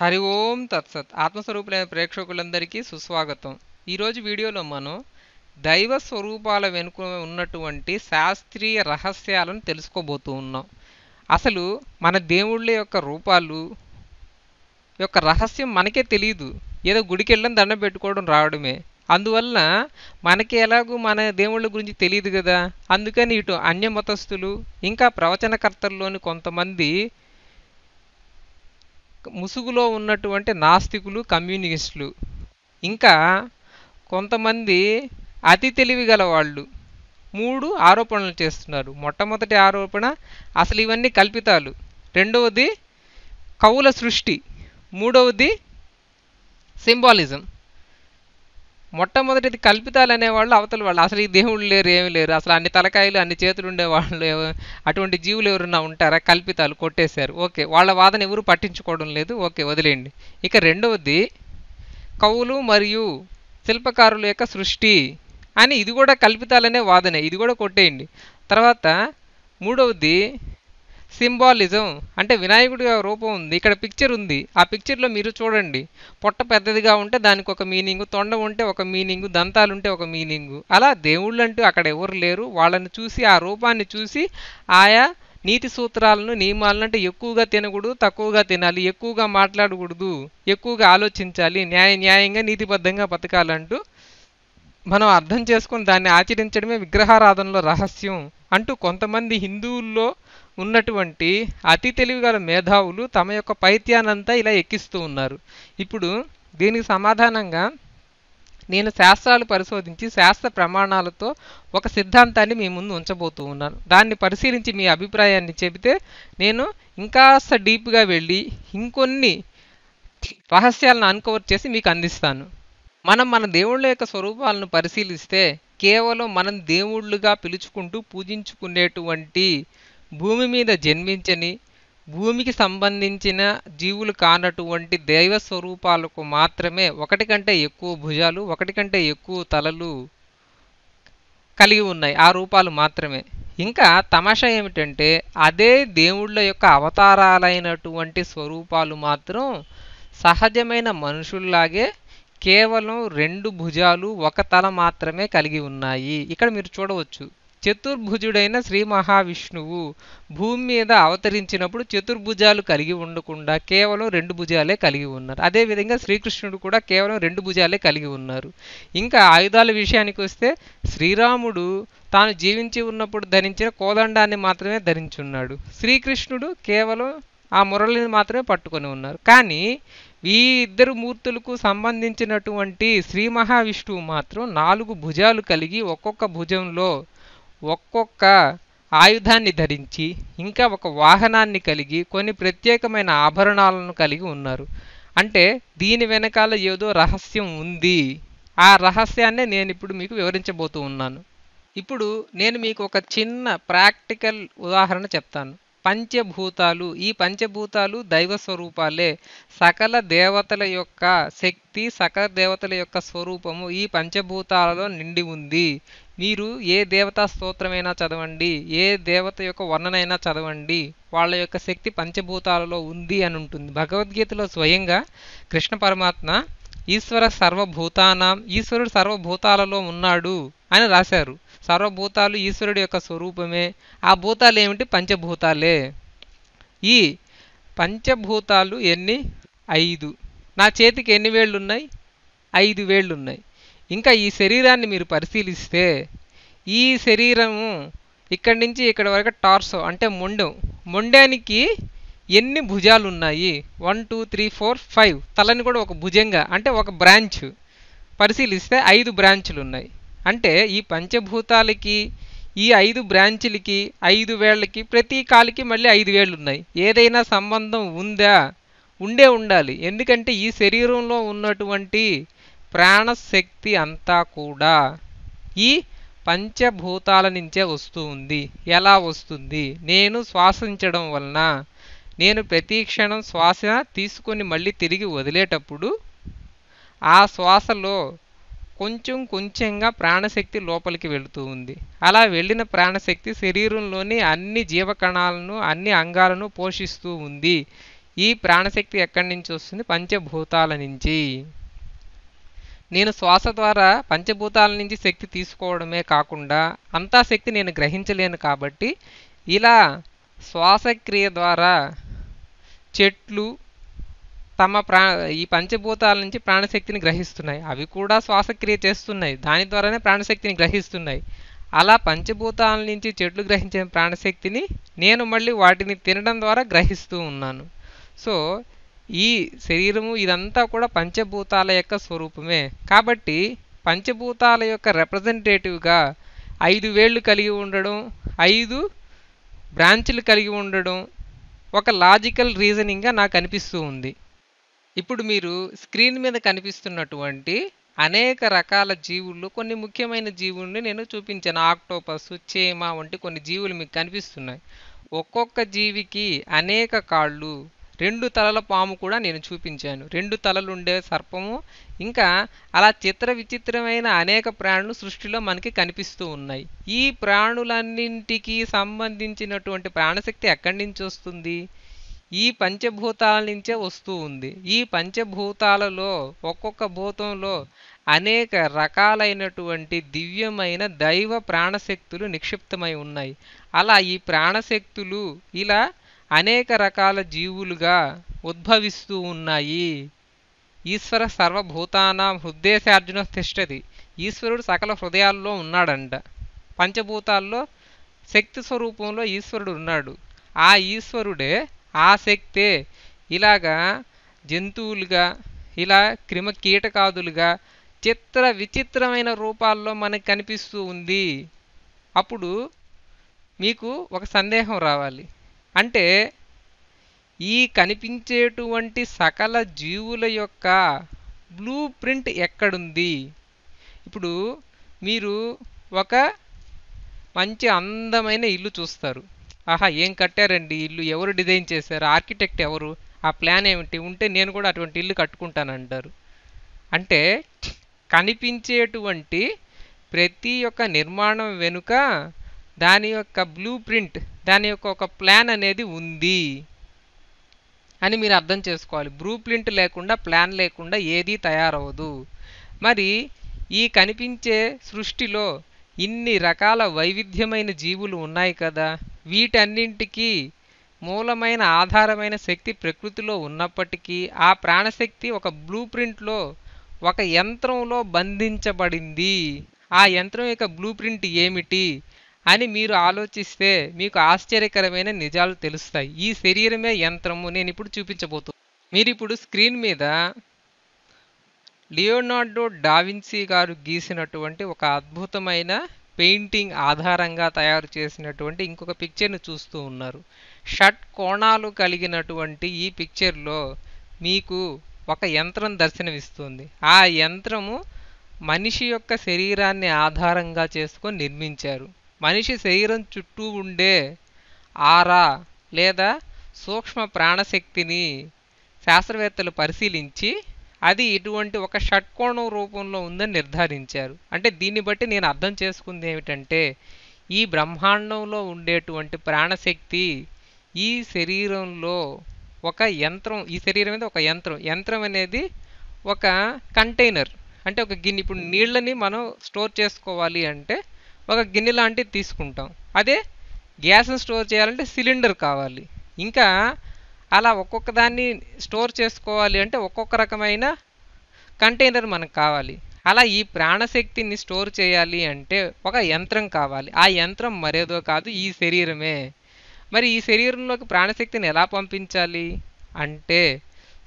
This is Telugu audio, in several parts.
హరి ఓం తత్సత్ ఆత్మస్వరూపులైన ప్రేక్షకులందరికీ సుస్వాగతం ఈరోజు వీడియోలో మనం దైవ స్వరూపాల వెనుక ఉన్నటువంటి శాస్త్రీయ రహస్యాలను తెలుసుకోబోతూ ఉన్నాం అసలు మన దేవుళ్ళ యొక్క రూపాలు యొక్క రహస్యం మనకే తెలియదు ఏదో గుడికి వెళ్ళని దండం పెట్టుకోవడం రావడమే అందువల్ల మనకి ఎలాగూ మన దేవుళ్ళ గురించి తెలియదు కదా అందుకని ఇటు అన్యమతస్థులు ఇంకా ప్రవచనకర్తల్లోని కొంతమంది ముసుగులో ఉన్నటువంటి నాస్తికులు కమ్యూనిస్టులు ఇంకా కొంతమంది అతి తెలివి వాళ్ళు మూడు ఆరోపణలు చేస్తున్నారు మొట్టమొదటి ఆరోపణ అసలు ఇవన్నీ కల్పితాలు రెండవది కవుల సృష్టి మూడవది సింబాలిజం మొట్టమొదటిది కల్పితాలు అనేవాళ్ళు అవతల వాళ్ళు అసలు ఈ దేవుళ్ళు లేరు ఏమి లేరు అసలు అన్ని తలకాయలు అన్ని చేతులు ఉండేవాళ్ళు అటువంటి జీవులు ఎవరున్నా ఉంటారా కల్పితాలు కొట్టేశారు ఓకే వాళ్ళ వాదన ఎవరు పట్టించుకోవడం లేదు ఓకే వదిలేయండి ఇక రెండవది కవులు మరియు శిల్పకారుల యొక్క సృష్టి అని ఇది కూడా కల్పితాలనే వాదనే ఇది కూడా కొట్టేయండి తర్వాత మూడవది సింబాలిజం అంటే వినాయకుడి రూపం ఉంది ఇక్కడ పిక్చర్ ఉంది ఆ పిక్చర్లో మీరు చూడండి పొట్ట పెద్దదిగా ఉంటే దానికి ఒక మీనింగు తొండ ఉంటే ఒక మీనింగు దంతాలు ఉంటే ఒక మీనింగు అలా దేవుళ్ళు అంటూ అక్కడ ఎవరు లేరు వాళ్ళని చూసి ఆ రూపాన్ని చూసి ఆయా నీతి సూత్రాలను నియమాలను అంటే ఎక్కువగా తినకూడదు తక్కువగా తినాలి ఎక్కువగా మాట్లాడకూడదు ఎక్కువగా ఆలోచించాలి న్యాయ న్యాయంగా నీతిబద్ధంగా బతకాలంటూ మనం అర్థం చేసుకుని దాన్ని ఆచరించడమే విగ్రహారాధనలో రహస్యం అంటూ కొంతమంది హిందువుల్లో ఉన్నటువంటి అతి తెలివిగల మేధావులు తమ యొక్క పైత్యానంతా ఇలా ఎక్కిస్తూ ఉన్నారు ఇప్పుడు దీనికి సమాధానంగా నేను శాస్త్రాలు పరిశోధించి శాస్త్ర ప్రమాణాలతో ఒక సిద్ధాంతాన్ని మీ ముందు ఉంచబోతూ ఉన్నాను దాన్ని పరిశీలించి మీ అభిప్రాయాన్ని చెబితే నేను ఇంకాస్త డీప్గా వెళ్ళి ఇంకొన్ని రహస్యాలను అన్కవర్ చేసి మీకు అందిస్తాను మనం మన దేవుళ్ళ యొక్క స్వరూపాలను పరిశీలిస్తే కేవలం మనం దేవుళ్ళుగా పిలుచుకుంటూ పూజించుకునేటువంటి భూమి మీద జన్మించని భూమికి సంబంధించిన జీవులు కానటువంటి దైవ స్వరూపాలకు మాత్రమే ఒకటి కంటే ఎక్కువ భుజాలు ఒకటి కంటే ఎక్కువ తలలు కలిగి ఉన్నాయి ఆ రూపాలు మాత్రమే ఇంకా తమాషా ఏమిటంటే అదే దేవుళ్ళ యొక్క అవతారాలైనటువంటి స్వరూపాలు మాత్రం సహజమైన మనుషుల్లాగే కేవలం రెండు భుజాలు ఒక తల మాత్రమే కలిగి ఉన్నాయి ఇక్కడ మీరు చూడవచ్చు చతుర్భుజుడైన శ్రీ మహావిష్ణువు భూమి మీద అవతరించినప్పుడు చతుర్భుజాలు కలిగి ఉండకుండా కేవలం రెండు భుజాలే కలిగి ఉన్నారు అదేవిధంగా శ్రీకృష్ణుడు కూడా కేవలం రెండు భుజాలే కలిగి ఉన్నారు ఇంకా ఆయుధాల విషయానికి వస్తే శ్రీరాముడు తాను జీవించి ఉన్నప్పుడు ధరించిన కోదండాన్ని మాత్రమే ధరించున్నాడు శ్రీకృష్ణుడు కేవలం ఆ మురళిని మాత్రమే పట్టుకొని ఉన్నారు కానీ ఈ ఇద్దరు మూర్తులకు సంబంధించినటువంటి శ్రీ మహావిష్ణువు మాత్రం నాలుగు భుజాలు కలిగి ఒక్కొక్క భుజంలో ఒక్కొక్క ఆయుధాన్ని ధరించి ఇంకా ఒక వాహనాన్ని కలిగి కొన్ని ప్రత్యేకమైన ఆభరణాలను కలిగి ఉన్నారు అంటే దీని వెనకాల ఏదో రహస్యం ఉంది ఆ రహస్యాన్నే నేను ఇప్పుడు మీకు వివరించబోతూ ఉన్నాను ఇప్పుడు నేను మీకు ఒక చిన్న ప్రాక్టికల్ ఉదాహరణ చెప్తాను పంచభూతాలు ఈ పంచభూతాలు దైవ స్వరూపాలే సకల దేవతల యొక్క శక్తి సకల దేవతల యొక్క స్వరూపము ఈ పంచభూతాలలో నిండి ఉంది మీరు ఏ దేవతా స్తోత్రమైనా చదవండి ఏ దేవత యొక్క వర్ణనైనా చదవండి వాళ్ళ యొక్క శక్తి పంచభూతాలలో ఉంది అని ఉంటుంది భగవద్గీతలో స్వయంగా కృష్ణ పరమాత్మ ఈశ్వర సర్వభూతానం ఈశ్వరుడు సర్వభూతాలలో ఉన్నాడు అని రాశారు సర్వభూతాలు ఈశ్వరుడు యొక్క స్వరూపమే ఆ భూతాలు ఏమిటి పంచభూతాలే ఈ పంచభూతాలు ఎన్ని ఐదు నా చేతికి ఎన్ని వేళ్ళు ఉన్నాయి ఐదు వేళ్ళు ఉన్నాయి ఇంకా ఈ శరీరాన్ని మీరు పరిశీలిస్తే ఈ శరీరము ఇక్కడి నుంచి ఇక్కడ వరకు టార్సో అంటే మొండెం మొండానికి ఎన్ని భుజాలు ఉన్నాయి one two three four five తలని కూడా ఒక భుజంగా అంటే ఒక బ్రాంచ్ పరిశీలిస్తే ఐదు బ్రాంచ్లు ఉన్నాయి అంటే ఈ పంచభూతాలకి ఈ ఐదు బ్రాంచులకి ఐదు వేళ్ళకి ప్రతి కాలికి మళ్ళీ ఐదు వేళ్ళు ఉన్నాయి ఏదైనా సంబంధం ఉందా ఉండే ఉండాలి ఎందుకంటే ఈ శరీరంలో ఉన్నటువంటి ప్రాణశక్తి అంతా కూడా ఈ పంచభూతాల నుంచే వస్తూ ఉంది ఎలా వస్తుంది నేను శ్వాసించడం వలన నేను ప్రతి క్షణం శ్వాస తీసుకొని మళ్ళీ తిరిగి వదిలేటప్పుడు ఆ శ్వాసలో కొంచెం కొంచెంగా ప్రాణశక్తి లోపలికి వెళుతూ ఉంది అలా వెళ్ళిన ప్రాణశక్తి శరీరంలోని అన్ని జీవకణాలను అన్ని అంగాలను పోషిస్తూ ఉంది ఈ ప్రాణశక్తి ఎక్కడి నుంచి వస్తుంది పంచభూతాల నుంచి నేను శ్వాస ద్వారా పంచభూతాల నుంచి శక్తి తీసుకోవడమే కాకుండా అంతా శక్తి నేను గ్రహించలేను కాబట్టి ఇలా శ్వాసక్రియ ద్వారా చెట్లు తమ ప్రా ఈ పంచభూతాల నుంచి ప్రాణశక్తిని గ్రహిస్తున్నాయి అవి కూడా శ్వాసక్రియ చేస్తున్నాయి దాని ద్వారానే ప్రాణశక్తిని గ్రహిస్తున్నాయి అలా పంచభూతాల నుంచి చెట్లు గ్రహించిన ప్రాణశక్తిని నేను మళ్ళీ వాటిని తినడం ద్వారా గ్రహిస్తూ ఉన్నాను సో ఈ శరీరము ఇదంతా కూడా పంచభూతాల యొక్క స్వరూపమే కాబట్టి పంచభూతాల యొక్క రిప్రజెంటేటివ్గా ఐదు వేళ్ళు కలిగి ఉండడం ఐదు బ్రాంచ్లు కలిగి ఉండడం ఒక లాజికల్ రీజనింగ్గా నాకు అనిపిస్తూ ఉంది ఇప్పుడు మీరు స్క్రీన్ మీద కనిపిస్తున్నటువంటి అనేక రకాల జీవుల్లో కొన్ని ముఖ్యమైన జీవుల్ని నేను చూపించాను ఆక్టోపస్ చేమ వంటి కొన్ని జీవులు మీకు కనిపిస్తున్నాయి ఒక్కొక్క జీవికి అనేక కాళ్ళు రెండు తలల పాము కూడా నేను చూపించాను రెండు తలలు ఉండే సర్పము ఇంకా అలా చిత్ర విచిత్రమైన అనేక ప్రాణులు సృష్టిలో మనకి కనిపిస్తూ ఉన్నాయి ఈ ప్రాణులన్నింటికి సంబంధించినటువంటి ప్రాణశక్తి ఎక్కడి నుంచి వస్తుంది ఈ పంచభూతాల నుంచే వస్తూ ఉంది ఈ పంచభూతాలలో ఒక్కొక్క భూతంలో అనేక రకాలైనటువంటి దివ్యమైన దైవ ప్రాణశక్తులు నిక్షిప్తమై ఉన్నాయి అలా ఈ ప్రాణశక్తులు ఇలా అనేక రకాల జీవులుగా ఉద్భవిస్తూ ఉన్నాయి ఈశ్వర సర్వభూతానాం హృదయశార్జున తిష్టది ఈశ్వరుడు సకల హృదయాల్లో ఉన్నాడంట పంచభూతాల్లో శక్తి స్వరూపంలో ఈశ్వరుడు ఉన్నాడు ఆ ఈశ్వరుడే ఆ శక్తే ఇలాగా జంతువులుగా ఇలా క్రిమ కీటకాదులుగా చిత్ర విచిత్రమైన రూపాల్లో మనకు కనిపిస్తూ ఉంది అప్పుడు మీకు ఒక సందేహం రావాలి అంటే ఈ కనిపించేటువంటి సకల జీవుల యొక్క బ్లూ ప్రింట్ ఎక్కడుంది ఇప్పుడు మీరు ఒక మంచి అందమైన ఇల్లు చూస్తారు ఆహా ఏం కట్టారండి ఇల్లు ఎవరు డిజైన్ చేశారు ఆర్కిటెక్ట్ ఎవరు ఆ ప్లాన్ ఏమిటి ఉంటే నేను కూడా అటువంటి ఇల్లు కట్టుకుంటానంటారు అంటే కనిపించేటువంటి ప్రతి ఒక్క నిర్మాణం వెనుక దాని యొక్క బ్లూ ప్రింట్ దాని యొక్క ఒక ప్లాన్ అనేది ఉంది అని మీరు అర్థం చేసుకోవాలి బ్రూ ప్రింట్ లేకుండా ప్లాన్ లేకుండా ఏదీ తయారవదు మరి ఈ కనిపించే సృష్టిలో ఇన్ని రకాల వైవిధ్యమైన జీవులు ఉన్నాయి కదా వీటన్నింటికీ మూలమైన ఆధారమైన శక్తి ప్రకృతిలో ఉన్నప్పటికీ ఆ ప్రాణశక్తి ఒక బ్లూ ప్రింట్లో ఒక యంత్రంలో బంధించబడింది ఆ యంత్రం యొక్క బ్లూ ప్రింట్ ఏమిటి అని మీరు ఆలోచిస్తే మీకు ఆశ్చర్యకరమైన నిజాలు తెలుస్తాయి ఈ శరీరమే యంత్రము నేను ఇప్పుడు చూపించబోతున్నాను మీరు ఇప్పుడు స్క్రీన్ మీద లియోనార్డో డావిన్సీ గారు గీసినటువంటి ఒక అద్భుతమైన పెయింటింగ్ ఆధారంగా తయారు చేసినటువంటి ఇంకొక పిక్చర్ను చూస్తూ ఉన్నారు షట్ కోణాలు కలిగినటువంటి ఈ పిక్చర్లో మీకు ఒక యంత్రం దర్శనమిస్తుంది ఆ యంత్రము మనిషి యొక్క శరీరాన్ని ఆధారంగా చేసుకొని నిర్మించారు మనిషి శరీరం చుట్టూ ఉండే ఆరా లేదా సూక్ష్మ ప్రాణశక్తిని శాస్త్రవేత్తలు పరిశీలించి అది ఇటువంటి ఒక షట్కోణం రూపంలో ఉందని నిర్ధారించారు అంటే దీన్ని బట్టి నేను అర్థం చేసుకుంది ఏమిటంటే ఈ బ్రహ్మాండంలో ఉండేటువంటి ప్రాణశక్తి ఈ శరీరంలో ఒక యంత్రం ఈ శరీరం మీద ఒక యంత్రం యంత్రం అనేది ఒక కంటైనర్ అంటే ఒక గిన్నె ఇప్పుడు నీళ్ళని మనం స్టోర్ చేసుకోవాలి అంటే ఒక గిన్నె లాంటిది తీసుకుంటాం అదే గ్యాస్ని స్టోర్ చేయాలంటే సిలిండర్ కావాలి ఇంకా అలా ఒక్కొక్క దాన్ని స్టోర్ చేసుకోవాలి అంటే ఒక్కొక్క రకమైన కంటైనర్ మనకు కావాలి అలా ఈ ప్రాణశక్తిని స్టోర్ చేయాలి అంటే ఒక యంత్రం కావాలి ఆ యంత్రం మరేదో కాదు ఈ శరీరమే మరి ఈ శరీరంలోకి ప్రాణశక్తిని ఎలా పంపించాలి అంటే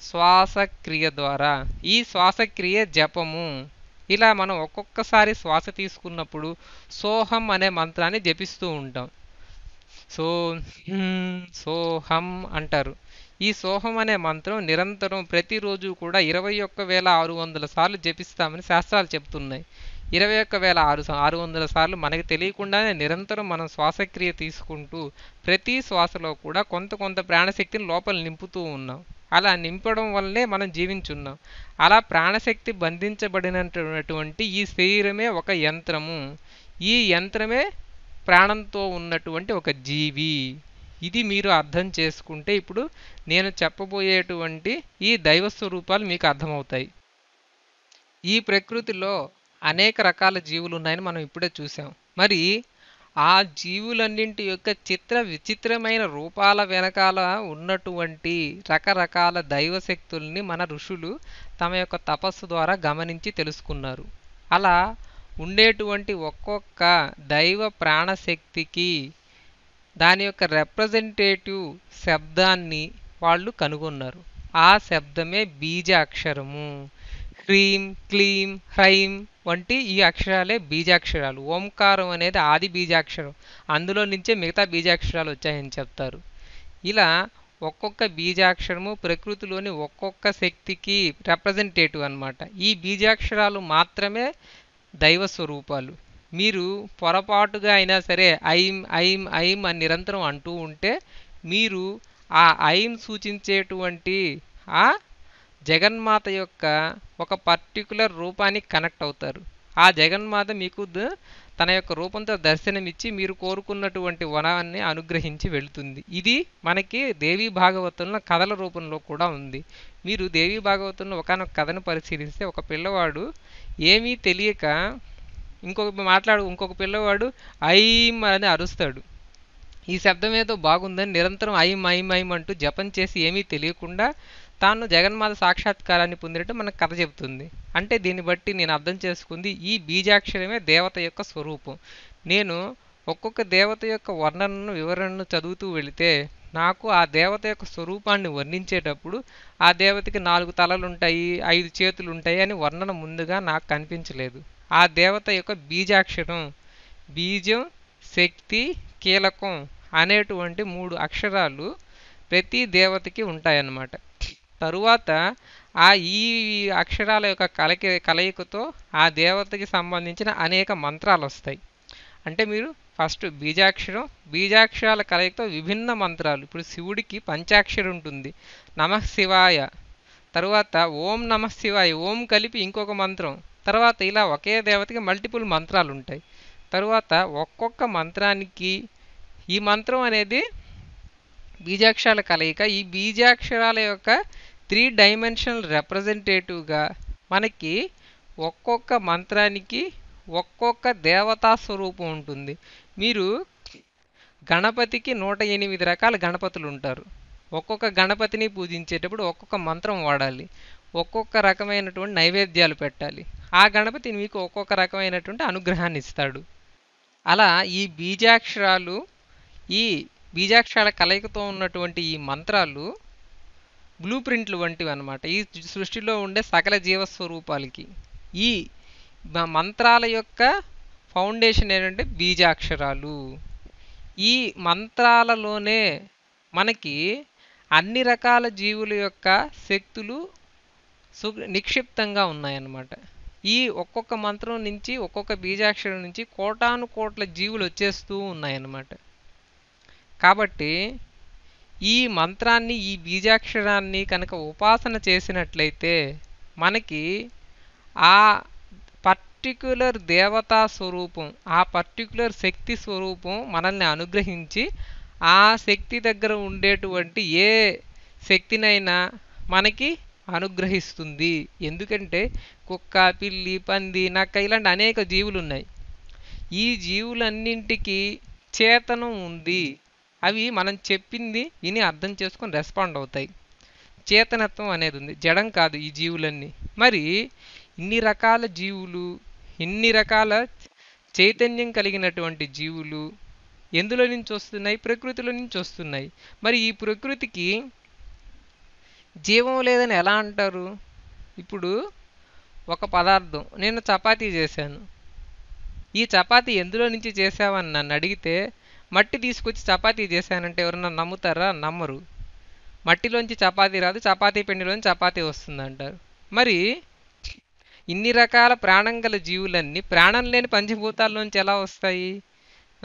శ్వాసక్రియ ద్వారా ఈ శ్వాసక్రియ జపము ఇలా మనం ఒక్కొక్కసారి శ్వాస తీసుకున్నప్పుడు సోహం అనే మంత్రాన్ని జపిస్తూ ఉంటాం సో సోహం అంటారు ఈ సోహం అనే మంత్రం నిరంతరం ప్రతిరోజు కూడా ఇరవై ఒక్క వేల ఆరు వందల సార్లు జపిస్తామని శాస్త్రాలు చెప్తున్నాయి ఇరవై ఒక్క వేల ఆరు ఆరు వందల సార్లు మనకి తెలియకుండానే నిరంతరం మనం శ్వాసక్రియ తీసుకుంటూ ప్రతి శ్వాసలో కూడా కొంత కొంత ప్రాణశక్తిని లోపల నింపుతూ ఉన్నాం అలా నింపడం వల్లే మనం జీవించున్నాం అలా ప్రాణశక్తి బంధించబడినటువంటి ఈ శరీరమే ఒక యంత్రము ఈ యంత్రమే ప్రాణంతో ఉన్నటువంటి ఒక జీవి ఇది మీరు అర్థం చేసుకుంటే ఇప్పుడు నేను చెప్పబోయేటువంటి ఈ దైవస్వరూపాలు మీకు అర్థమవుతాయి ఈ ప్రకృతిలో అనేక రకాల జీవులు ఉన్నాయని మనం ఇప్పుడే చూసాం మరి ఆ జీవులన్నింటి యొక్క చిత్ర విచిత్రమైన రూపాల వెనకాల ఉన్నటువంటి రకరకాల దైవశక్తుల్ని మన ఋషులు తమ యొక్క తపస్సు ద్వారా గమనించి తెలుసుకున్నారు అలా ఉండేటువంటి ఒక్కొక్క దైవ ప్రాణశక్తికి దాని యొక్క రిప్రజెంటేటివ్ శబ్దాన్ని వాళ్ళు కనుగొన్నారు ఆ శబ్దమే బీజాక్షరము హ్రీం క్లీం హ్రైం వంటి ఈ అక్షరాలే బీజాక్షరాలు ఓంకారం అనేది ఆది బీజాక్షరం అందులో నుంచే మిగతా బీజాక్షరాలు వచ్చాయని చెప్తారు ఇలా ఒక్కొక్క బీజాక్షరము ప్రకృతిలోని ఒక్కొక్క శక్తికి రిప్రజెంటేటివ్ అనమాట ఈ బీజాక్షరాలు మాత్రమే దైవ స్వరూపాలు మీరు పొరపాటుగా అయినా సరే ఐం ఐం ఐం అని నిరంతరం అంటూ ఉంటే మీరు ఆ ఐం సూచించేటువంటి ఆ జగన్మాత యొక్క ఒక పర్టికులర్ రూపానికి కనెక్ట్ అవుతారు ఆ జగన్మాత మీకు తన యొక్క రూపంతో దర్శనమిచ్చి మీరు కోరుకున్నటువంటి వనాన్ని అనుగ్రహించి వెళుతుంది ఇది మనకి దేవి భాగవతంలో కథల రూపంలో కూడా ఉంది మీరు దేవి భాగవతంలో ఒకనొక కథను పరిశీలిస్తే ఒక పిల్లవాడు ఏమీ తెలియక ఇంకొక మాట్లాడు ఇంకొక పిల్లవాడు ఐమ్ అని అరుస్తాడు ఈ శబ్దం ఏదో బాగుందని నిరంతరం ఐమ్ ఐమ్ ఐమ్ అంటూ జపం చేసి ఏమీ తెలియకుండా తాను జగన్మాత సాక్షాత్కారాన్ని పొందినట్టు మనకు కథ చెబుతుంది అంటే దీన్ని బట్టి నేను అర్థం చేసుకుంది ఈ బీజాక్షరమే దేవత యొక్క స్వరూపం నేను ఒక్కొక్క దేవత యొక్క వర్ణనను వివరణను చదువుతూ వెళితే నాకు ఆ దేవత యొక్క స్వరూపాన్ని వర్ణించేటప్పుడు ఆ దేవతకి నాలుగు తలలు ఉంటాయి ఐదు చేతులు ఉంటాయి అని వర్ణన ముందుగా నాకు కనిపించలేదు ఆ దేవత యొక్క బీజాక్షరం బీజం శక్తి కీలకం అనేటువంటి మూడు అక్షరాలు ప్రతి దేవతకి ఉంటాయన్నమాట తరువాత ఆ ఈ అక్షరాల యొక్క కలకి కలయికతో ఆ దేవతకి సంబంధించిన అనేక మంత్రాలు వస్తాయి అంటే మీరు ఫస్ట్ బీజాక్షరం బీజాక్షరాల కలయికతో విభిన్న మంత్రాలు ఇప్పుడు శివుడికి పంచాక్షరం ఉంటుంది నమ శివాయ తరువాత ఓం నమ శివాయ ఓం కలిపి ఇంకొక మంత్రం తర్వాత ఇలా ఒకే దేవతకి మల్టిపుల్ మంత్రాలు ఉంటాయి తరువాత ఒక్కొక్క మంత్రానికి ఈ మంత్రం అనేది బీజాక్షరాల కలయిక ఈ బీజాక్షరాల యొక్క త్రీ డైమెన్షనల్ రిప్రజెంటేటివ్గా మనకి ఒక్కొక్క మంత్రానికి ఒక్కొక్క దేవతా స్వరూపం ఉంటుంది మీరు గణపతికి నూట ఎనిమిది రకాల గణపతులు ఉంటారు ఒక్కొక్క గణపతిని పూజించేటప్పుడు ఒక్కొక్క మంత్రం వాడాలి ఒక్కొక్క రకమైనటువంటి నైవేద్యాలు పెట్టాలి ఆ గణపతి మీకు ఒక్కొక్క రకమైనటువంటి అనుగ్రహాన్ని ఇస్తాడు అలా ఈ బీజాక్షరాలు ఈ బీజాక్షరాల కలయికతో ఉన్నటువంటి ఈ మంత్రాలు బ్లూ ప్రింట్లు వంటివి అనమాట ఈ సృష్టిలో ఉండే సకల జీవస్వరూపాలకి ఈ మంత్రాల యొక్క ఫౌండేషన్ ఏంటంటే బీజాక్షరాలు ఈ మంత్రాలలోనే మనకి అన్ని రకాల జీవుల యొక్క శక్తులు సు నిక్షిప్తంగా ఉన్నాయన్నమాట ఈ ఒక్కొక్క మంత్రం నుంచి ఒక్కొక్క బీజాక్షరం నుంచి కోటాను కోట్ల జీవులు వచ్చేస్తూ ఉన్నాయన్నమాట కాబట్టి ఈ మంత్రాన్ని ఈ బీజాక్షరాన్ని కనుక ఉపాసన చేసినట్లయితే మనకి ఆ పర్టిక్యులర్ దేవతా స్వరూపం ఆ పర్టిక్యులర్ శక్తి స్వరూపం మనల్ని అనుగ్రహించి ఆ శక్తి దగ్గర ఉండేటువంటి ఏ శక్తినైనా మనకి అనుగ్రహిస్తుంది ఎందుకంటే కుక్క పిల్లి పంది నక్క ఇలాంటి అనేక జీవులు ఉన్నాయి ఈ జీవులన్నింటికి చేతనం ఉంది అవి మనం చెప్పింది విని అర్థం చేసుకొని రెస్పాండ్ అవుతాయి చేతనత్వం అనేది ఉంది జడం కాదు ఈ జీవులన్నీ మరి ఇన్ని రకాల జీవులు ఇన్ని రకాల చైతన్యం కలిగినటువంటి జీవులు ఎందులో నుంచి వస్తున్నాయి ప్రకృతిలో నుంచి వస్తున్నాయి మరి ఈ ప్రకృతికి జీవం లేదని ఎలా అంటారు ఇప్పుడు ఒక పదార్థం నేను చపాతీ చేశాను ఈ చపాతీ ఎందులో నుంచి చేసావని నన్ను అడిగితే మట్టి తీసుకొచ్చి చపాతీ చేశానంటే ఎవరన్నా నమ్ముతారా నమ్మరు మట్టిలోంచి చపాతీ రాదు చపాతీ పిండిలోంచి చపాతీ వస్తుంది అంటారు మరి ఇన్ని రకాల ప్రాణం గల జీవులన్నీ ప్రాణం లేని పంచభూతాల్లోంచి ఎలా వస్తాయి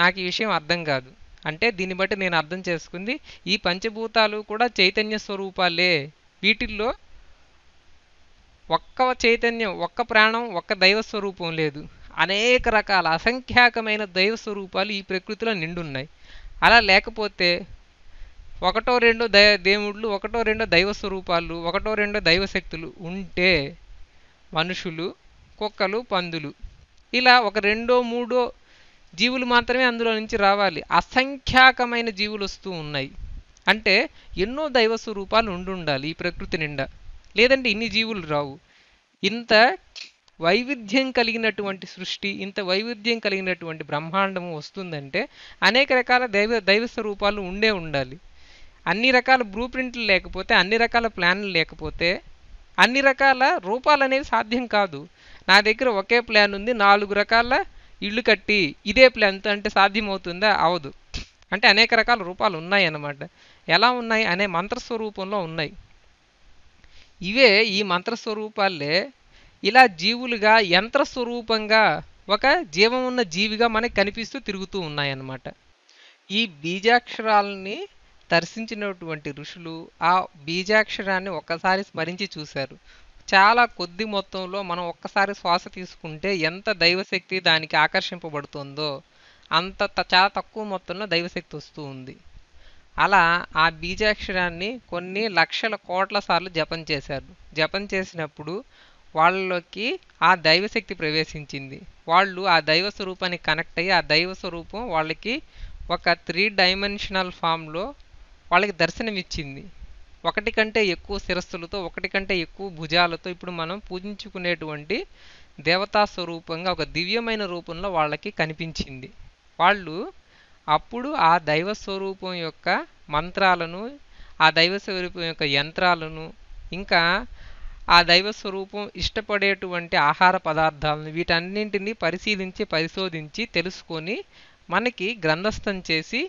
నాకు ఈ విషయం అర్థం కాదు అంటే దీన్ని బట్టి నేను అర్థం చేసుకుంది ఈ పంచభూతాలు కూడా చైతన్య స్వరూపాలే వీటిల్లో ఒక్క చైతన్యం ఒక్క ప్రాణం ఒక్క దైవ స్వరూపం లేదు అనేక రకాల అసంఖ్యాకమైన దైవ స్వరూపాలు ఈ ప్రకృతిలో నిండున్నాయి అలా లేకపోతే ఒకటో రెండో దై దేవుళ్ళు ఒకటో రెండో దైవ స్వరూపాలు ఒకటో రెండో దైవశక్తులు ఉంటే మనుషులు కుక్కలు పందులు ఇలా ఒక రెండో మూడో జీవులు మాత్రమే అందులో నుంచి రావాలి అసంఖ్యాకమైన జీవులు వస్తూ ఉన్నాయి అంటే ఎన్నో దైవ స్వరూపాలు ఉండుండాలి ఈ ప్రకృతి నిండా లేదంటే ఇన్ని జీవులు రావు ఇంత వైవిధ్యం కలిగినటువంటి సృష్టి ఇంత వైవిధ్యం కలిగినటువంటి బ్రహ్మాండము వస్తుందంటే అనేక రకాల దైవ దైవ స్వరూపాలు ఉండే ఉండాలి అన్ని రకాల బ్లూ ప్రింట్లు లేకపోతే అన్ని రకాల ప్లాన్లు లేకపోతే అన్ని రకాల రూపాలు అనేవి సాధ్యం కాదు నా దగ్గర ఒకే ప్లాన్ ఉంది నాలుగు రకాల ఇళ్ళు కట్టి ఇదే ప్లాన్తో అంటే సాధ్యమవుతుందా అవదు అంటే అనేక రకాల రూపాలు ఉన్నాయి అన్నమాట ఎలా ఉన్నాయి అనే మంత్రస్వరూపంలో ఉన్నాయి ఇవే ఈ మంత్రస్వరూపాలే ఇలా జీవులుగా యంత్ర స్వరూపంగా ఒక జీవం ఉన్న జీవిగా మనకి కనిపిస్తూ తిరుగుతూ ఉన్నాయన్నమాట ఈ బీజాక్షరాలని దర్శించినటువంటి ఋషులు ఆ బీజాక్షరాన్ని ఒక్కసారి స్మరించి చూశారు చాలా కొద్ది మొత్తంలో మనం ఒక్కసారి శ్వాస తీసుకుంటే ఎంత దైవశక్తి దానికి ఆకర్షింపబడుతుందో అంత చాలా తక్కువ మొత్తంలో దైవశక్తి వస్తూ ఉంది అలా ఆ బీజాక్షరాన్ని కొన్ని లక్షల కోట్ల సార్లు జపం చేశారు జపం చేసినప్పుడు వాళ్ళలోకి ఆ దైవశక్తి ప్రవేశించింది వాళ్ళు ఆ దైవ స్వరూపానికి కనెక్ట్ అయ్యి ఆ దైవ స్వరూపం వాళ్ళకి ఒక త్రీ డైమెన్షనల్ ఫామ్లో వాళ్ళకి దర్శనమిచ్చింది ఒకటి కంటే ఎక్కువ శిరస్సులతో ఒకటి కంటే ఎక్కువ భుజాలతో ఇప్పుడు మనం పూజించుకునేటువంటి దేవతా స్వరూపంగా ఒక దివ్యమైన రూపంలో వాళ్ళకి కనిపించింది వాళ్ళు అప్పుడు ఆ దైవ స్వరూపం యొక్క మంత్రాలను ఆ దైవ స్వరూపం యొక్క యంత్రాలను ఇంకా ఆ దైవ స్వరూపం ఇష్టపడేటువంటి ఆహార పదార్థాలను వీటన్నింటినీ పరిశీలించి పరిశోధించి తెలుసుకొని మనకి గ్రంథస్థం చేసి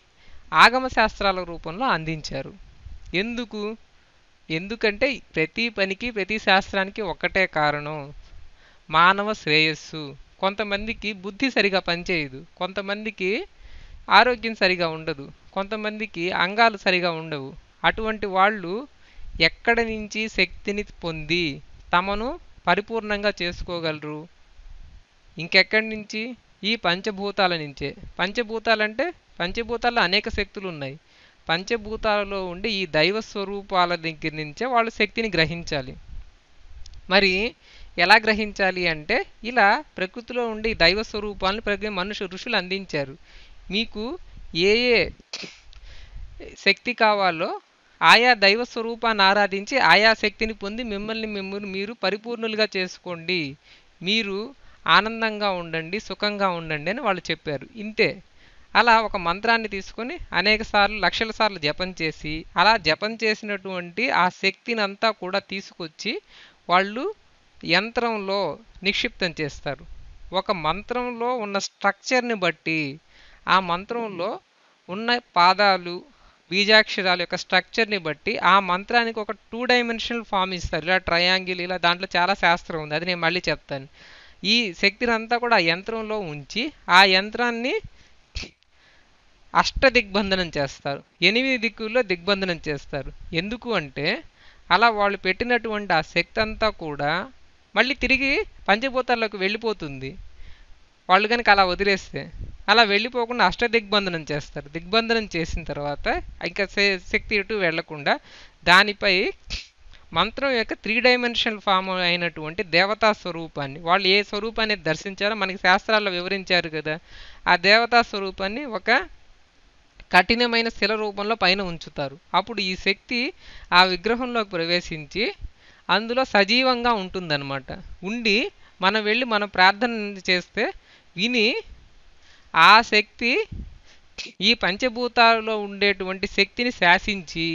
ఆగమ శాస్త్రాల రూపంలో అందించారు ఎందుకు ఎందుకంటే ప్రతి పనికి ప్రతి శాస్త్రానికి ఒక్కటే కారణం మానవ శ్రేయస్సు కొంతమందికి బుద్ధి సరిగా పనిచేయదు కొంతమందికి ఆరోగ్యం సరిగా ఉండదు కొంతమందికి అంగాలు సరిగా ఉండవు అటువంటి వాళ్ళు ఎక్కడి నుంచి శక్తిని పొంది తమను పరిపూర్ణంగా చేసుకోగలరు ఇంకెక్కడి నుంచి ఈ పంచభూతాల నుంచే పంచభూతాలంటే పంచభూతాల్లో అనేక శక్తులు ఉన్నాయి పంచభూతాలలో ఉండే ఈ దైవ స్వరూపాల దగ్గర నుంచే వాళ్ళు శక్తిని గ్రహించాలి మరి ఎలా గ్రహించాలి అంటే ఇలా ప్రకృతిలో ఉండే దైవ స్వరూపాలను ప్రతి మనుషు ఋషులు అందించారు మీకు ఏ ఏ శక్తి కావాలో ఆయా దైవ స్వరూపాన్ని ఆరాధించి ఆయా శక్తిని పొంది మిమ్మల్ని మిమ్మల్ని మీరు పరిపూర్ణులుగా చేసుకోండి మీరు ఆనందంగా ఉండండి సుఖంగా ఉండండి అని వాళ్ళు చెప్పారు ఇంతే అలా ఒక మంత్రాన్ని తీసుకొని అనేక సార్లు లక్షల సార్లు జపం చేసి అలా జపం చేసినటువంటి ఆ శక్తిని అంతా కూడా తీసుకొచ్చి వాళ్ళు యంత్రంలో నిక్షిప్తం చేస్తారు ఒక మంత్రంలో ఉన్న స్ట్రక్చర్ని బట్టి ఆ మంత్రంలో ఉన్న పాదాలు బీజాక్షరాల యొక్క స్ట్రక్చర్ని బట్టి ఆ మంత్రానికి ఒక టూ డైమెన్షనల్ ఫామ్ ఇస్తారు ఇలా ట్రయాంగిల్ ఇలా దాంట్లో చాలా శాస్త్రం ఉంది అది నేను మళ్ళీ చెప్తాను ఈ శక్తినంతా కూడా ఆ యంత్రంలో ఉంచి ఆ యంత్రాన్ని అష్ట దిగ్బంధనం చేస్తారు ఎనిమిది దిక్కుల్లో దిగ్బంధనం చేస్తారు ఎందుకు అంటే అలా వాళ్ళు పెట్టినటువంటి ఆ శక్తి అంతా కూడా మళ్ళీ తిరిగి పంచభూతాల్లోకి వెళ్ళిపోతుంది వాళ్ళు కనుక అలా వదిలేస్తే అలా వెళ్ళిపోకుండా అష్ట దిగ్బంధనం చేస్తారు దిగ్బంధనం చేసిన తర్వాత ఇంకా శక్తి ఇటు వెళ్లకుండా దానిపై మంత్రం యొక్క త్రీ డైమెన్షనల్ ఫామ్ అయినటువంటి దేవతా స్వరూపాన్ని వాళ్ళు ఏ స్వరూపాన్ని దర్శించారో మనకి శాస్త్రాల్లో వివరించారు కదా ఆ దేవతా స్వరూపాన్ని ఒక కఠినమైన శిల రూపంలో పైన ఉంచుతారు అప్పుడు ఈ శక్తి ఆ విగ్రహంలోకి ప్రవేశించి అందులో సజీవంగా ఉంటుందన్నమాట ఉండి మనం వెళ్ళి మనం ప్రార్థన చేస్తే విని ఆ శక్తి ఈ పంచభూతాలలో ఉండేటువంటి శక్తిని శాసించి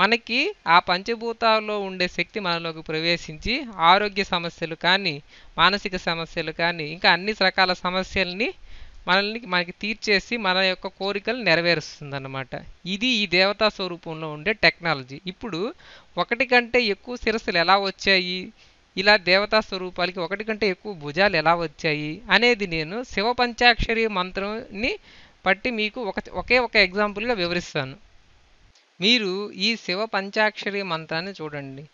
మనకి ఆ పంచభూతాల్లో ఉండే శక్తి మనలోకి ప్రవేశించి ఆరోగ్య సమస్యలు కానీ మానసిక సమస్యలు కానీ ఇంకా అన్ని రకాల సమస్యల్ని మనల్ని మనకి తీర్చేసి మన యొక్క కోరికలు నెరవేరుస్తుందన్నమాట ఇది ఈ దేవతా స్వరూపంలో ఉండే టెక్నాలజీ ఇప్పుడు ఒకటి కంటే ఎక్కువ శిరస్సులు ఎలా వచ్చాయి ఇలా దేవతా స్వరూపాలకి ఒకటి కంటే ఎక్కువ భుజాలు ఎలా వచ్చాయి అనేది నేను శివ పంచాక్షరి మంత్రంని బట్టి మీకు ఒక ఒకే ఒక ఎగ్జాంపుల్గా వివరిస్తాను మీరు ఈ శివ పంచాక్షరి మంత్రాన్ని చూడండి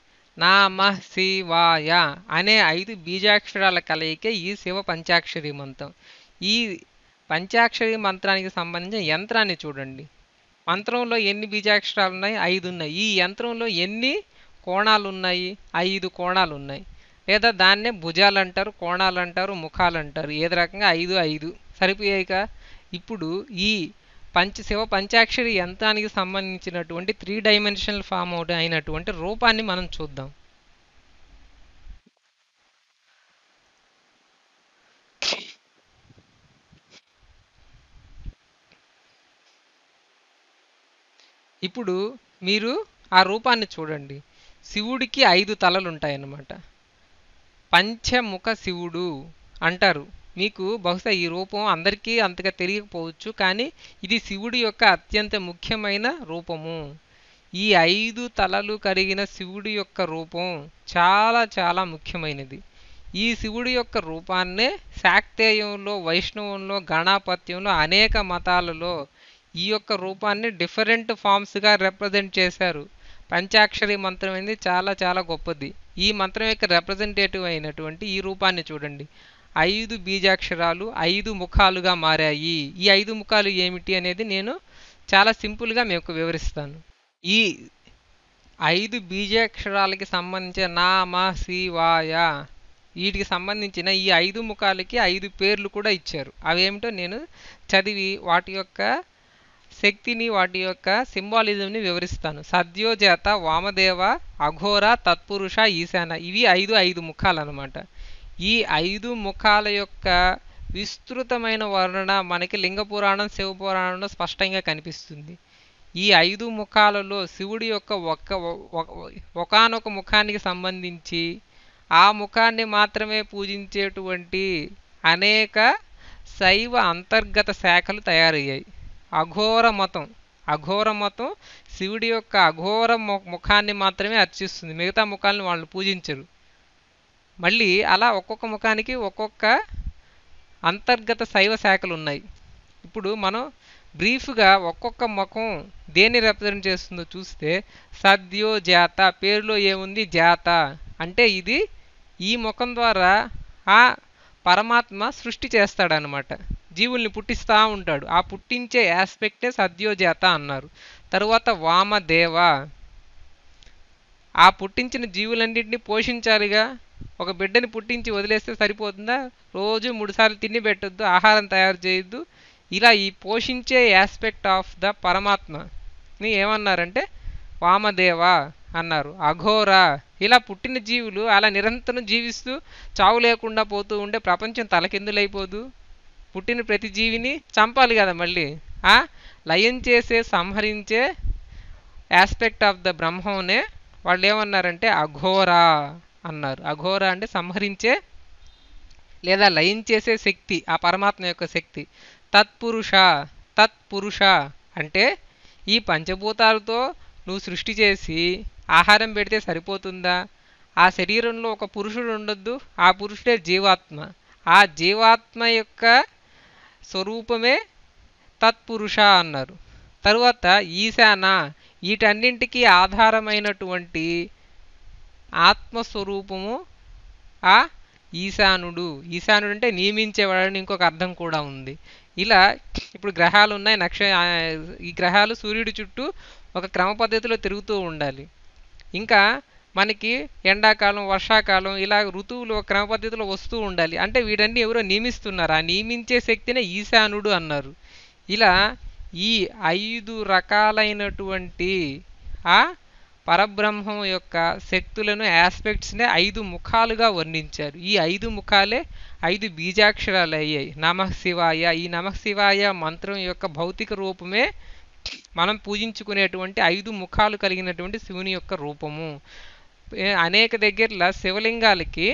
నామ శివాయ అనే ఐదు బీజాక్షరాల కలయికే ఈ శివ పంచాక్షరి మంత్రం ఈ పంచాక్షరి మంత్రానికి సంబంధించిన యంత్రాన్ని చూడండి మంత్రంలో ఎన్ని బీజాక్షరాలు ఉన్నాయి ఐదు ఉన్నాయి ఈ యంత్రంలో ఎన్ని కోణాలు ఉన్నాయి ఐదు కోణాలు ఉన్నాయి లేదా దాన్నే భుజాలు అంటారు కోణాలు అంటారు ముఖాలు అంటారు ఏది రకంగా ఐదు ఐదు సరిపోయాయిక ఇప్పుడు ఈ పంచ శివ పంచాక్షరి యంత్రానికి సంబంధించినటువంటి త్రీ డైమెన్షనల్ ఫామ్ అవుట్ అయినటువంటి రూపాన్ని మనం చూద్దాం ఇప్పుడు మీరు ఆ రూపాన్ని చూడండి శివుడికి ఐదు తలలు ఉంటాయన్నమాట పంచముఖ శివుడు అంటారు మీకు బహుశా ఈ రూపం అందరికీ అంతగా తెలియకపోవచ్చు కానీ ఇది శివుడి యొక్క అత్యంత ముఖ్యమైన రూపము ఈ ఐదు తలలు కలిగిన శివుడి యొక్క రూపం చాలా చాలా ముఖ్యమైనది ఈ శివుడి యొక్క రూపాన్నే శాక్తేయంలో వైష్ణవంలో గణాపత్యంలో అనేక మతాలలో ఈ యొక్క రూపాన్ని డిఫరెంట్ ఫామ్స్గా రిప్రజెంట్ చేశారు పంచాక్షరి మంత్రం అనేది చాలా చాలా గొప్పది ఈ మంత్రం యొక్క రిప్రజెంటేటివ్ అయినటువంటి ఈ రూపాన్ని చూడండి ఐదు బీజాక్షరాలు ఐదు ముఖాలుగా మారాయి ఈ ఐదు ముఖాలు ఏమిటి అనేది నేను చాలా సింపుల్గా మీకు వివరిస్తాను ఈ ఐదు బీజాక్షరాలకి సంబంధించిన నామ శివాయ వీటికి సంబంధించిన ఈ ఐదు ముఖాలకి ఐదు పేర్లు కూడా ఇచ్చారు అవేమిటో నేను చదివి వాటి యొక్క శక్తిని వాటి యొక్క సింబాలిజంని వివరిస్తాను సద్యోజాత వామదేవ అఘోర తత్పురుష ఈశాన ఇవి ఐదు ఐదు ముఖాలు ఈ ఐదు ముఖాల యొక్క విస్తృతమైన వర్ణన మనకి లింగ పురాణం శివ పురాణంలో స్పష్టంగా కనిపిస్తుంది ఈ ఐదు ముఖాలలో శివుడి యొక్క ఒక్క ఒకనొక ముఖానికి సంబంధించి ఆ ముఖాన్ని మాత్రమే పూజించేటువంటి అనేక శైవ అంతర్గత శాఖలు తయారయ్యాయి అఘోర మతం అఘోర మతం శివుడి యొక్క అఘోర ముఖాన్ని మాత్రమే అర్చిస్తుంది మిగతా ముఖాలను వాళ్ళు పూజించరు మళ్ళీ అలా ఒక్కొక్క ముఖానికి ఒక్కొక్క అంతర్గత శైవ శాఖలు ఉన్నాయి ఇప్పుడు మనం బ్రీఫ్గా ఒక్కొక్క ముఖం దేన్ని రిప్రజెంట్ చేస్తుందో చూస్తే సద్యో జాత పేరులో ఏముంది జాత అంటే ఇది ఈ ముఖం ద్వారా ఆ పరమాత్మ సృష్టి చేస్తాడనమాట జీవుల్ని పుట్టిస్తూ ఉంటాడు ఆ పుట్టించే ఆస్పెక్టే సద్యోజాత అన్నారు తరువాత వామదేవ ఆ పుట్టించిన జీవులన్నింటినీ పోషించాలిగా ఒక బిడ్డని పుట్టించి వదిలేస్తే సరిపోతుందా రోజు మూడుసార్లు తిని పెట్టద్దు ఆహారం తయారు చేయొద్దు ఇలా ఈ పోషించే యాస్పెక్ట్ ఆఫ్ ద పరమాత్మని ఏమన్నారంటే వామదేవ అన్నారు అఘోర ఇలా పుట్టిన జీవులు అలా నిరంతరం జీవిస్తూ చావు లేకుండా పోతూ ఉండే ప్రపంచం తలకిందులైపోదు పుట్టిన ప్రతి జీవిని చంపాలి కదా మళ్ళీ ఆ లయం చేసే సంహరించే ఆస్పెక్ట్ ఆఫ్ ద బ్రహ్మంనే వాళ్ళు ఏమన్నారంటే అఘోరా అన్నారు అఘోరా అంటే సంహరించే లేదా లయం చేసే శక్తి ఆ పరమాత్మ యొక్క శక్తి తత్పురుష తత్పురుష అంటే ఈ పంచభూతాలతో నువ్వు సృష్టి చేసి ఆహారం పెడితే సరిపోతుందా ఆ శరీరంలో ఒక పురుషుడు ఉండొద్దు ఆ పురుషుడే జీవాత్మ ఆ జీవాత్మ యొక్క స్వరూపమే తత్పురుష అన్నారు తరువాత ఈశాన వీటన్నింటికి ఆధారమైనటువంటి ఆత్మస్వరూపము ఆ ఈశానుడు ఈశానుడు అంటే నియమించేవాడని ఇంకొక అర్థం కూడా ఉంది ఇలా ఇప్పుడు గ్రహాలు ఉన్నాయి నక్ష ఈ గ్రహాలు సూర్యుడి చుట్టూ ఒక క్రమ పద్ధతిలో తిరుగుతూ ఉండాలి ఇంకా మనకి ఎండాకాలం వర్షాకాలం ఇలా ఋతువులు క్రమపద్ధతిలో వస్తూ ఉండాలి అంటే వీడన్నీ ఎవరో నియమిస్తున్నారు ఆ నియమించే శక్తినే ఈశానుడు అన్నారు ఇలా ఈ ఐదు రకాలైనటువంటి ఆ పరబ్రహ్మం యొక్క శక్తులను ఆస్పెక్ట్స్నే ఐదు ముఖాలుగా వర్ణించారు ఈ ఐదు ముఖాలే ఐదు బీజాక్షరాలు అయ్యాయి నమః శివాయ ఈ నమః శివాయ మంత్రం యొక్క భౌతిక రూపమే మనం పూజించుకునేటువంటి ఐదు ముఖాలు కలిగినటువంటి శివుని యొక్క రూపము అనేక దగ్గరల శివలింగాలకి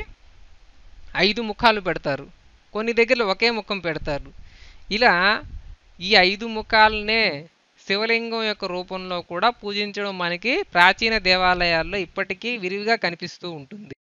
ఐదు ముఖాలు పెడతారు కొన్ని దగ్గరలో ఒకే ముఖం పెడతారు ఇలా ఈ ఐదు ముఖాలనే శివలింగం యొక్క రూపంలో కూడా పూజించడం మనకి ప్రాచీన దేవాలయాల్లో ఇప్పటికీ విరివిగా కనిపిస్తూ ఉంటుంది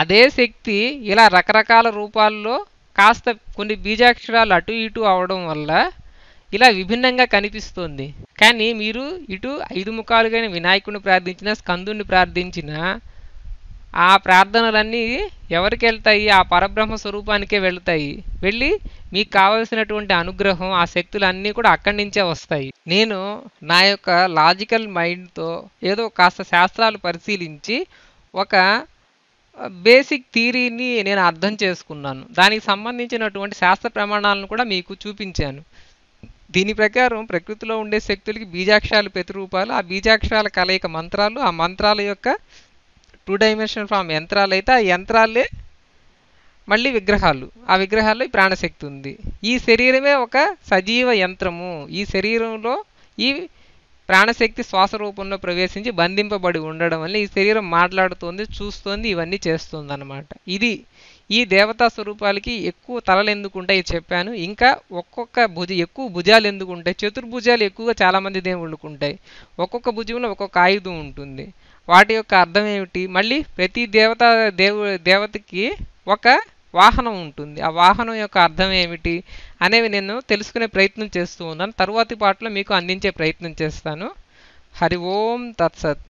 అదే శక్తి ఇలా రకరకాల రూపాల్లో కాస్త కొన్ని బీజాక్షరాలు అటు ఇటు అవడం వల్ల ఇలా విభిన్నంగా కనిపిస్తుంది కానీ మీరు ఇటు ఐదు ముఖాలుగైన వినాయకుడిని ప్రార్థించిన స్కందుని ప్రార్థించిన ఆ ప్రార్థనలన్నీ ఎవరికి వెళ్తాయి ఆ పరబ్రహ్మ స్వరూపానికే వెళ్తాయి వెళ్ళి మీకు కావలసినటువంటి అనుగ్రహం ఆ శక్తులు అన్నీ కూడా అక్కడి నుంచే వస్తాయి నేను నా యొక్క లాజికల్ మైండ్తో ఏదో కాస్త శాస్త్రాలు పరిశీలించి ఒక బేసిక్ థీరీని నేను అర్థం చేసుకున్నాను దానికి సంబంధించినటువంటి శాస్త్ర ప్రమాణాలను కూడా మీకు చూపించాను దీని ప్రకారం ప్రకృతిలో ఉండే శక్తులకి బీజాక్షాలు ప్రతిరూపాలు ఆ బీజాక్షాల కలయిక మంత్రాలు ఆ మంత్రాల యొక్క టూ డైమెన్షన్ ఫామ్ యంత్రాలు అయితే ఆ యంత్రాలే మళ్ళీ విగ్రహాలు ఆ విగ్రహాల్లో ఈ ప్రాణశక్తి ఉంది ఈ శరీరమే ఒక సజీవ యంత్రము ఈ శరీరంలో ఈ ప్రాణశక్తి శ్వాస రూపంలో ప్రవేశించి బంధింపబడి ఉండడం వల్ల ఈ శరీరం మాట్లాడుతోంది చూస్తోంది ఇవన్నీ చేస్తుంది అనమాట ఇది ఈ దేవతా స్వరూపాలకి ఎక్కువ తలలు ఎందుకు ఉంటాయి చెప్పాను ఇంకా ఒక్కొక్క భుజ ఎక్కువ భుజాలు ఎందుకు ఉంటాయి చతుర్భుజాలు ఎక్కువగా చాలామంది దేవుళ్ళకు ఉంటాయి ఒక్కొక్క భుజంలో ఒక్కొక్క ఆయుధం ఉంటుంది వాటి యొక్క అర్థం ఏమిటి మళ్ళీ ప్రతి దేవత దేవు దేవతకి ఒక వాహనం ఉంటుంది ఆ వాహనం యొక్క అర్థం ఏమిటి అనేవి నేను తెలుసుకునే ప్రయత్నం చేస్తూ ఉన్నాను తరువాతి పాటలో మీకు అందించే ప్రయత్నం చేస్తాను హరి ఓం తత్సత్